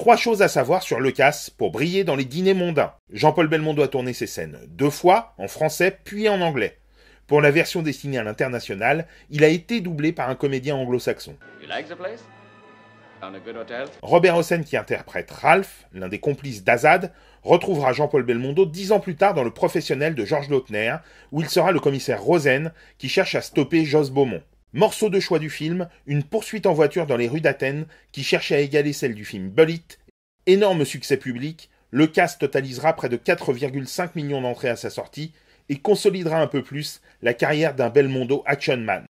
Trois choses à savoir sur Casse pour briller dans les dîners mondains. Jean-Paul Belmondo a tourné ses scènes deux fois, en français puis en anglais. Pour la version destinée à l'international, il a été doublé par un comédien anglo-saxon. Robert Hossein, qui interprète Ralph, l'un des complices d'Azad, retrouvera Jean-Paul Belmondo dix ans plus tard dans Le Professionnel de Georges Lautner, où il sera le commissaire Rosen qui cherche à stopper Jos Beaumont. Morceau de choix du film, une poursuite en voiture dans les rues d'Athènes qui cherchait à égaler celle du film Bullet. Énorme succès public, le cast totalisera près de 4,5 millions d'entrées à sa sortie et consolidera un peu plus la carrière d'un bel Belmondo action man.